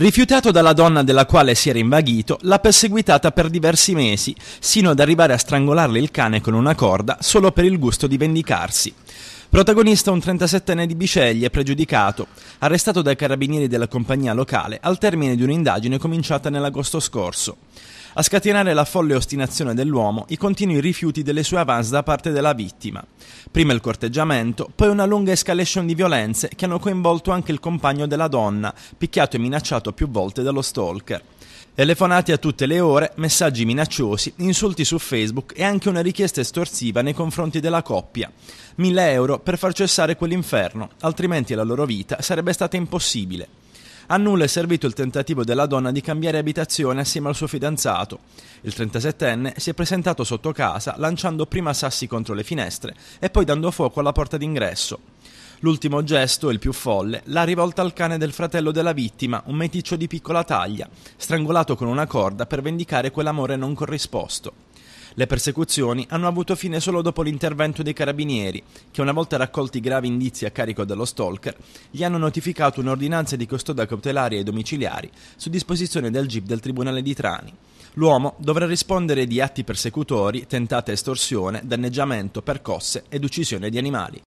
Rifiutato dalla donna della quale si era invaghito, l'ha perseguitata per diversi mesi, sino ad arrivare a strangolarle il cane con una corda solo per il gusto di vendicarsi. Protagonista un 37enne di Biceglie, pregiudicato, arrestato dai carabinieri della compagnia locale al termine di un'indagine cominciata nell'agosto scorso. A scatenare la folle ostinazione dell'uomo i continui rifiuti delle sue avance da parte della vittima. Prima il corteggiamento, poi una lunga escalation di violenze che hanno coinvolto anche il compagno della donna, picchiato e minacciato più volte dallo stalker. Telefonate a tutte le ore, messaggi minacciosi, insulti su Facebook e anche una richiesta estorsiva nei confronti della coppia. 1000 euro per far cessare quell'inferno, altrimenti la loro vita sarebbe stata impossibile. A nulla è servito il tentativo della donna di cambiare abitazione assieme al suo fidanzato. Il 37enne si è presentato sotto casa lanciando prima sassi contro le finestre e poi dando fuoco alla porta d'ingresso. L'ultimo gesto, il più folle, la rivolta al cane del fratello della vittima, un meticcio di piccola taglia, strangolato con una corda per vendicare quell'amore non corrisposto. Le persecuzioni hanno avuto fine solo dopo l'intervento dei carabinieri, che una volta raccolti gravi indizi a carico dello stalker, gli hanno notificato un'ordinanza di custodia cautelari e domiciliari su disposizione del GIP del Tribunale di Trani. L'uomo dovrà rispondere di atti persecutori, tentata estorsione, danneggiamento, percosse ed uccisione di animali.